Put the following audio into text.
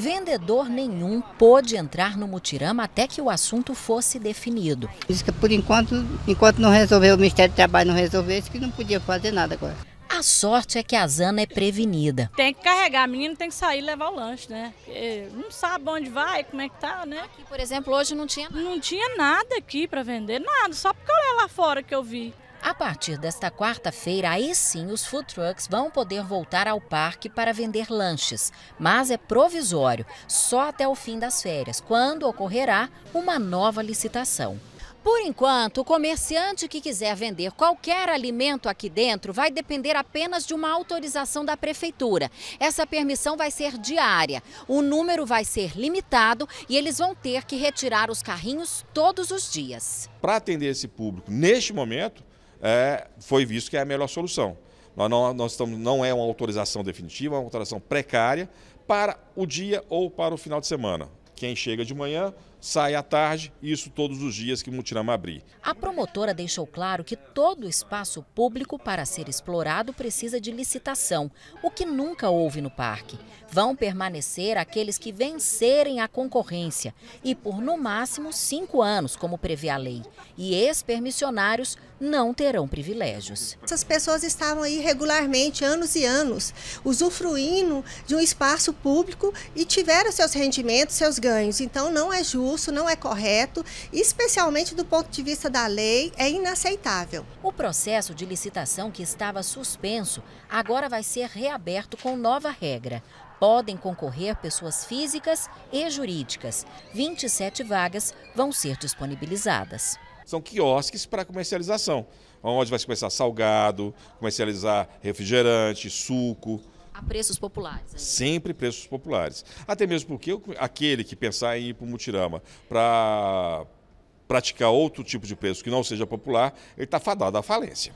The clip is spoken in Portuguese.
Vendedor nenhum pôde entrar no mutirama até que o assunto fosse definido. Diz que por enquanto, enquanto não resolver o Ministério do Trabalho não resolvesse, que não podia fazer nada agora. A sorte é que a Zana é prevenida. Tem que carregar, a menina tem que sair e levar o lanche, né? Porque não sabe onde vai, como é que tá, né? Aqui, por exemplo, hoje não tinha nada. Não tinha nada aqui para vender, nada, só porque eu olhei lá fora que eu vi. A partir desta quarta-feira, aí sim os food trucks vão poder voltar ao parque para vender lanches, mas é provisório, só até o fim das férias, quando ocorrerá uma nova licitação. Por enquanto, o comerciante que quiser vender qualquer alimento aqui dentro vai depender apenas de uma autorização da prefeitura. Essa permissão vai ser diária. O número vai ser limitado e eles vão ter que retirar os carrinhos todos os dias. Para atender esse público, neste momento, é, foi visto que é a melhor solução. Nós não, nós estamos, não é uma autorização definitiva, é uma autorização precária para o dia ou para o final de semana. Quem chega de manhã sai à tarde, e isso todos os dias que Mutirama abrir. A promotora deixou claro que todo espaço público para ser explorado precisa de licitação, o que nunca houve no parque. Vão permanecer aqueles que vencerem a concorrência e por no máximo cinco anos, como prevê a lei. E ex-permissionários não terão privilégios. Essas pessoas estavam aí regularmente, anos e anos, usufruindo de um espaço público e tiveram seus rendimentos, seus ganhos. Então não é justo discurso não é correto, especialmente do ponto de vista da lei, é inaceitável. O processo de licitação que estava suspenso agora vai ser reaberto com nova regra. Podem concorrer pessoas físicas e jurídicas. 27 vagas vão ser disponibilizadas são quiosques para comercialização, onde vai começar salgado, comercializar refrigerante, suco, a preços populares. Aí. Sempre preços populares. Até mesmo porque aquele que pensar em ir para o Mutirama para praticar outro tipo de preço que não seja popular, ele está fadado à falência.